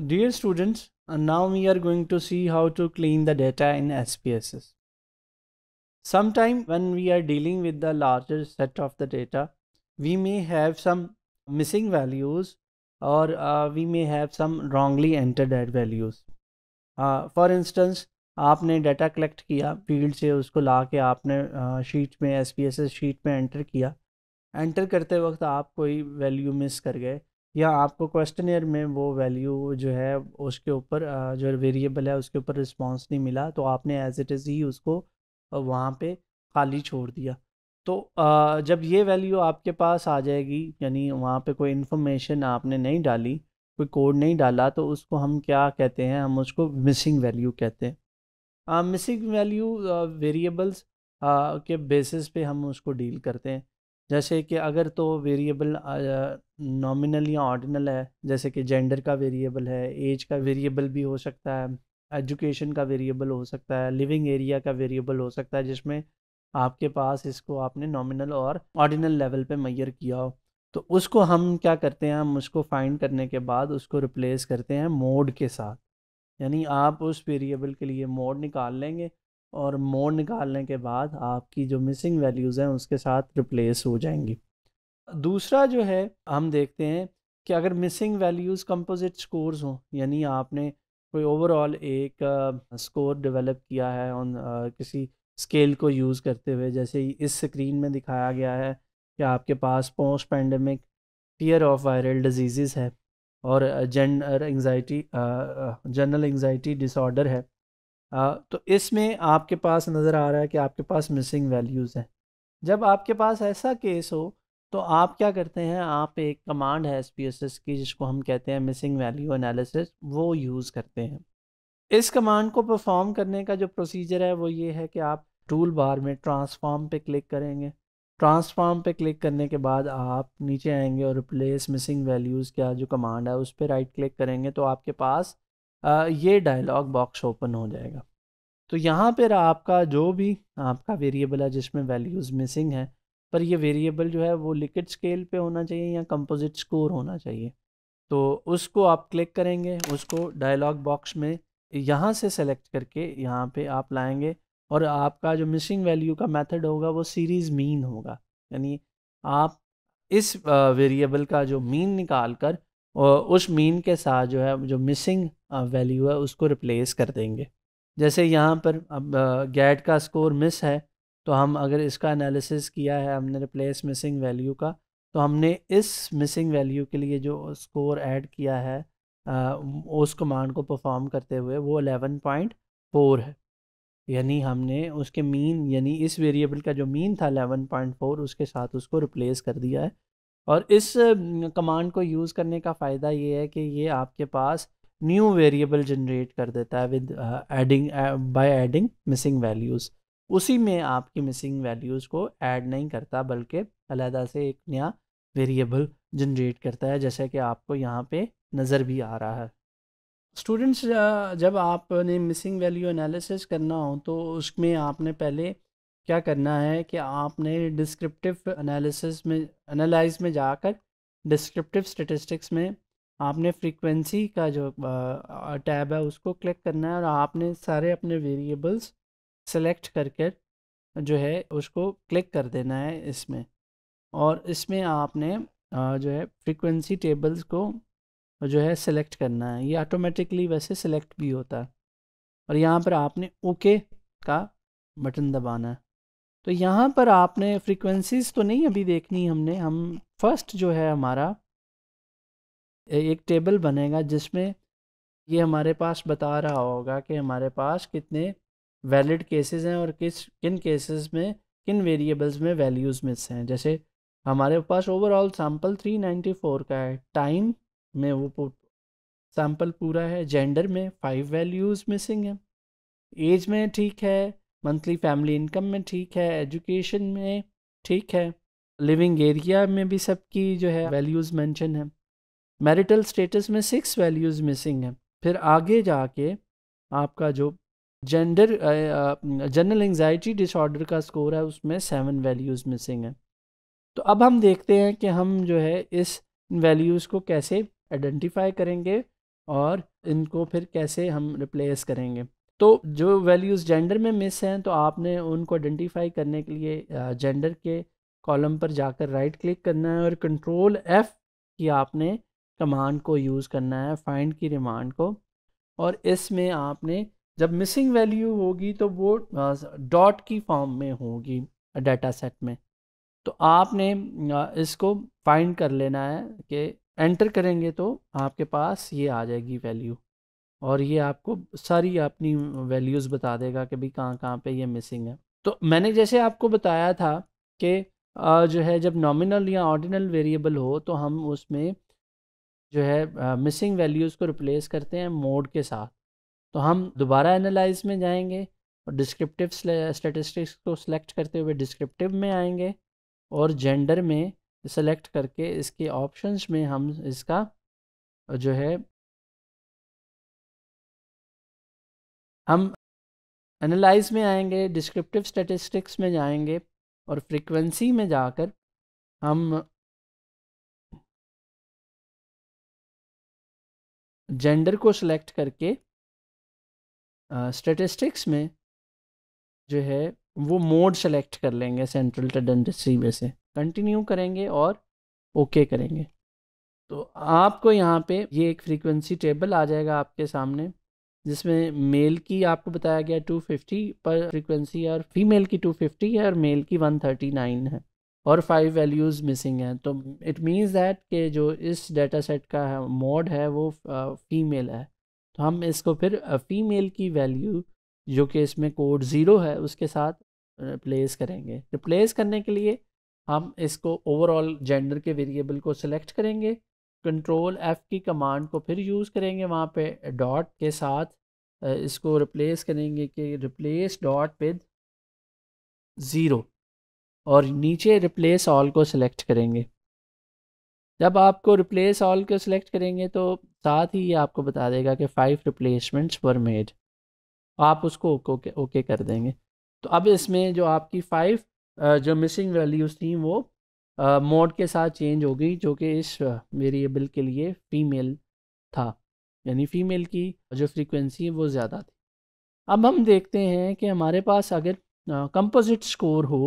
dear students now we are going to see how to clean the data in SPSS sometime when we are dealing with the larger set of the data we may have some missing values or uh, we may have some wrongly entered values for instance आपने data collect किया field से उसको ला के आपने sheet में S P S S sheet में enter किया एंटर करते वक्त आप कोई वैल्यू मिस कर गए या आपको क्वेश्चन में वो वैल्यू जो है उसके ऊपर जो वेरिएबल है उसके ऊपर रिस्पॉन्स नहीं मिला तो आपने एज इट इज़ ही उसको वहाँ पर खाली छोड़ दिया तो जब ये वैल्यू आपके पास आ जाएगी यानी वहाँ पे कोई इन्फॉर्मेशन आपने नहीं डाली कोई कोड नहीं डाला तो उसको हम क्या कहते हैं हम उसको मिसिंग वैल्यू कहते हैं मिसिंग वैल्यू वेरिएबल्स के बेसिस पे हम उसको डील करते हैं जैसे कि अगर तो वेरिएबल नॉमिनल या ऑर्डिनल है जैसे कि जेंडर का वेरिएबल है एज का वेरिएबल भी हो सकता है एजुकेशन का वेरिएबल हो सकता है लिविंग एरिया का वेरिएबल हो सकता है जिसमें आपके पास इसको आपने नॉमिनल और ऑर्डिनल लेवल पे मैयर किया हो तो उसको हम क्या करते हैं हम उसको फाइंड करने के बाद उसको रिप्लेस करते हैं मोड के साथ यानी आप उस वेरिएबल के लिए मोड निकाल लेंगे और मोड निकालने के बाद आपकी जो मिसिंग वैल्यूज़ हैं उसके साथ रिप्लेस हो जाएंगी दूसरा जो है हम देखते हैं कि अगर मिसिंग वैल्यूज़ कंपोजिट स्कोर्स हों यानी आपने कोई ओवरऑल एक स्कोर डेवलप किया है ऑन किसी स्केल को यूज़ करते हुए जैसे इस स्क्रीन में दिखाया गया है कि आपके पास post pandemic fear of viral disease है और gender anxiety general anxiety disorder है तो इसमें आपके पास नज़र आ रहा है कि आपके पास मिसिंग वैल्यूज़ हैं जब आपके पास ऐसा केस हो तो आप क्या करते हैं आप एक कमांड है एस की जिसको हम कहते हैं मिसिंग वैल्यू एनालिसिस वो यूज़ करते हैं इस कमांड को परफॉर्म करने का जो प्रोसीजर है वो ये है कि आप टूल बार में ट्रांसफॉर्म पे क्लिक करेंगे ट्रांसफॉर्म पे क्लिक करने के बाद आप नीचे आएंगे और रिप्लेस मिसिंग वैल्यूज़ का जो कमांड है उस पर राइट क्लिक करेंगे तो आपके पास ये डायलॉग बॉक्स ओपन हो जाएगा तो यहाँ पर आपका जो भी आपका वेरिएबल है जिसमें वैल्यूज़ मिसिंग है पर ये वेरिएबल जो है वो लिक्विड स्केल पे होना चाहिए या कंपोजिट स्कोर होना चाहिए तो उसको आप क्लिक करेंगे उसको डायलॉग बॉक्स में यहाँ से सेलेक्ट करके यहाँ पे आप लाएंगे और आपका जो मिसिंग वैल्यू का मेथड होगा वो सीरीज़ मीन होगा यानी आप इस वेरिएबल का जो मीन निकाल कर उस मीन के साथ जो है जो मिसिंग वैल्यू है उसको रिप्लेस कर देंगे जैसे यहाँ पर अब गैट का स्कोर मिस है तो हम अगर इसका एनालिसिस किया है हमने रिप्लेस मिसिंग वैल्यू का तो हमने इस मिसिंग वैल्यू के लिए जो स्कोर ऐड किया है उस कमांड को परफॉर्म करते हुए वो अलेवन पॉइंट फोर है यानी हमने उसके मीन यानी इस वेरिएबल का जो मीन था अलेवन पॉइंट फोर उसके साथ उसको रिप्लेस कर दिया है और इस कमांड को यूज़ करने का फ़ायदा ये है कि ये आपके पास न्यू वेरिएबल जनरेट कर देता है with adding by adding missing values उसी में आपकी मिसिंग वैल्यूज़ को ऐड नहीं करता बल्कि अलहदा से एक नया वेरिएबल जनरेट करता है जैसे कि आपको यहाँ पे नज़र भी आ रहा है स्टूडेंट्स uh, जब आपने मिसिंग वैल्यू एनालिसिस करना हो तो उसमें आपने पहले क्या करना है कि आपने डिस्क्रिप्टिव एनालिसिस में एनालाइज में जाकर डिस्क्रिप्टिव स्टेटिस्टिक्स में आपने फ्रीक्वेंसी का जो टैब है उसको क्लिक करना है और आपने सारे अपने वेरिएबल्स सेलेक्ट करके जो है उसको क्लिक कर देना है इसमें और इसमें आपने जो है फ्रीक्वेंसी टेबल्स को जो है सेलेक्ट करना है ये ऑटोमेटिकली वैसे सेलेक्ट भी होता है और यहाँ पर आपने ओके का बटन दबाना है तो यहाँ पर आपने फ्रीक्वेंसीज तो नहीं अभी देखनी हमने हम फर्स्ट जो है हमारा एक टेबल बनेगा जिसमें ये हमारे पास बता रहा होगा कि हमारे पास कितने वैलिड केसेस हैं और किस किन केसेस में किन वेरिएबल्स में वैल्यूज़ मिस हैं जैसे हमारे पास ओवरऑल सैम्पल 394 का है टाइम में वो सैम्पल पूरा है जेंडर में फाइव वैल्यूज़ मिसिंग है एज में ठीक है मंथली फैमिली इनकम में ठीक है एजुकेशन में ठीक है लिविंग एरिया में भी सबकी जो है वैल्यूज़ मैंशन है मैरिटल स्टेटस में सिक्स वैल्यूज़ मिसिंग हैं फिर आगे जाके आपका जो जेंडर जनरल एंगजाइटी डिसऑर्डर का स्कोर है उसमें सेवन वैल्यूज़ मिसिंग हैं तो अब हम देखते हैं कि हम जो है इस वैल्यूज़ को कैसे आइडेंटिफाई करेंगे और इनको फिर कैसे हम रिप्लेस करेंगे तो जो वैल्यूज़ जेंडर में मिस हैं तो आपने उनको आइडेंटिफाई करने के लिए जेंडर के कॉलम पर जाकर राइट क्लिक करना है और कंट्रोल एफ़ की आपने कमांड को यूज़ करना है फाइंड की रिमांड को और इसमें आपने जब मिसिंग वैल्यू होगी तो वो डॉट की फॉर्म में होगी डाटा सेट में तो आपने इसको फाइंड कर लेना है कि एंटर करेंगे तो आपके पास ये आ जाएगी वैल्यू और ये आपको सारी अपनी वैल्यूज़ बता देगा कि भाई कहाँ कहाँ पे ये मिसिंग है तो मैंने जैसे आपको बताया था कि जो है जब नॉमिनल या ऑर्डिनल वेरिएबल हो तो हम उसमें जो है मिसिंग वैल्यूज़ को रिप्लेस करते हैं मोड के साथ तो हम दोबारा एनालाइज में जाएंगे और डिस्क्रिप्टिव स्टेटिस्टिक्स को सिलेक्ट करते हुए डिस्क्रिप्टिव में आएंगे और जेंडर में सेलेक्ट करके इसके ऑप्शंस में हम इसका जो है हम एनालाइज में आएंगे डिस्क्रिप्टिव स्टैटिस्टिक्स में जाएंगे और फ्रीक्वेंसी में जाकर हम जेंडर को सिलेक्ट करके स्टेटिस्टिक्स में जो है वो मोड सेलेक्ट कर लेंगे सेंट्रल टेंडेंसी में से कंटिन्यू करेंगे और ओके okay करेंगे तो आपको यहाँ पे ये एक फ्रीक्वेंसी टेबल आ जाएगा आपके सामने जिसमें मेल की आपको बताया गया 250 पर फ्रीक्वेंसी है और फीमेल की 250 है और मेल की 139 है और फाइव वैल्यूज़ मिसिंग हैं तो इट मीन्स दैट कि जो इस डेटा सेट का मोड है वो फीमेल है तो हम इसको फिर फीमेल की वैल्यू जो कि इसमें कोड ज़ीरो है उसके साथ रिप्लेस करेंगे रिप्लेस करने के लिए हम इसको ओवरऑल जेंडर के वेरिएबल को सिलेक्ट करेंगे कंट्रोल एफ़ की कमांड को फिर यूज़ करेंगे वहाँ पे डॉट के साथ इसको रिप्लेस करेंगे कि रिप्लेस डॉट विद ज़ीरो और नीचे रिप्लेस ऑल को सिलेक्ट करेंगे जब आपको रिप्लेस ऑल को सिलेक्ट करेंगे तो साथ ही ये आपको बता देगा कि फ़ाइव रिप्लेसमेंट्स वर मेड आप उसको ओके ओके कर देंगे तो अब इसमें जो आपकी फ़ाइव जो मिसिंग वैल्यूज़ थी वो मोड के साथ चेंज हो गई जो कि इस वेरिएबल के लिए फ़ीमेल था यानी फ़ीमेल की जो फ्रीक्वेंसी है वो ज़्यादा थी अब हम देखते हैं कि हमारे पास अगर कंपोजिट स्कोर हो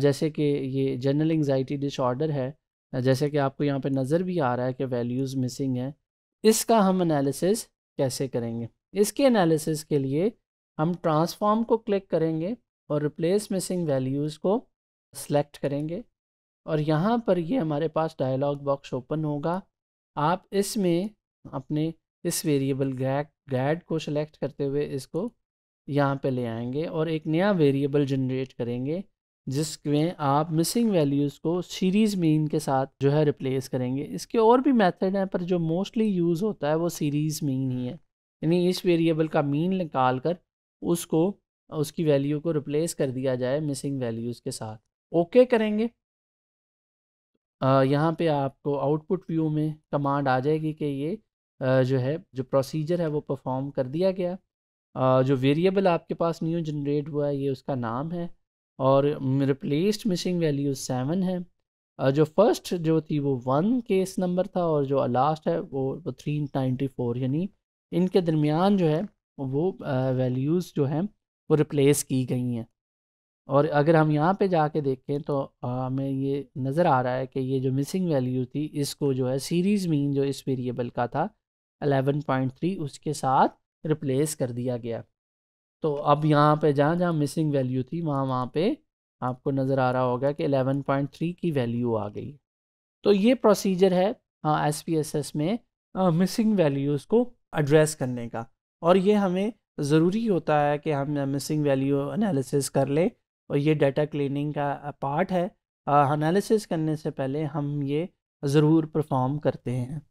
जैसे कि ये जनरल एंगजाइटी डिसऑर्डर है जैसे कि आपको यहाँ पे नज़र भी आ रहा है कि वैल्यूज़ मिसिंग हैं इसका हम एनालिसिस कैसे करेंगे इसके एनालिसिस के लिए हम ट्रांसफॉर्म को क्लिक करेंगे और रिप्लेस मिसिंग वैल्यूज़ को सिलेक्ट करेंगे और यहाँ पर ये हमारे पास डायलॉग बॉक्स ओपन होगा आप इसमें अपने इस वेरिएबल गैड गैड को सिलेक्ट करते हुए इसको यहाँ पे ले आएंगे और एक नया वेरिएबल जनरेट करेंगे जिसमें आप मिसिंग वैल्यूज़ को सीरीज़ मीन के साथ जो है रिप्लेस करेंगे इसके और भी मेथड हैं पर जो मोस्टली यूज़ होता है वो सीरीज़ मीन ही है यानी इस वेरिएबल का मीन निकाल कर उसको उसकी वैल्यू को रिप्लेस कर दिया जाए मिसिंग वैल्यूज़ के साथ ओके okay करेंगे यहाँ पे आपको आउटपुट व्यू में कमांड आ जाएगी कि ये आ, जो है जो प्रोसीजर है वो परफॉर्म कर दिया गया आ, जो वेरिएबल आपके पास न्यू जनरेट हुआ है ये उसका नाम है और रिप्लेस्ड मिसिंग वैल्यू सेवन है जो फर्स्ट जो थी वो वन केस नंबर था और जो लास्ट है वो वो थ्री नाइन्टी फोर यानी इनके दरमियान जो है वो वैल्यूज़ जो हैं वो रिप्लेस की गई हैं और अगर हम यहाँ पे जाके देखें तो हमें ये नज़र आ रहा है कि ये जो मिसिंग वैल्यू थी इसको जो है सीरीज़ मीन जो इस वेरिएबल का था थ्री उसके साथ रिप्लेस कर दिया गया तो अब यहाँ पे जहाँ जहाँ मिसिंग वैल्यू थी वहाँ वहाँ पे आपको नज़र आ रहा होगा कि 11.3 की वैल्यू आ गई तो ये प्रोसीजर है एस पी एस एस में मिसिंग वैल्यूज़ को एड्रेस करने का और ये हमें ज़रूरी होता है कि हम मिसिंग वैल्यू एनालिसिस कर लें और ये डाटा क्लीनिंग का पार्ट है एनालिसिस करने से पहले हम ये ज़रूर परफॉर्म करते हैं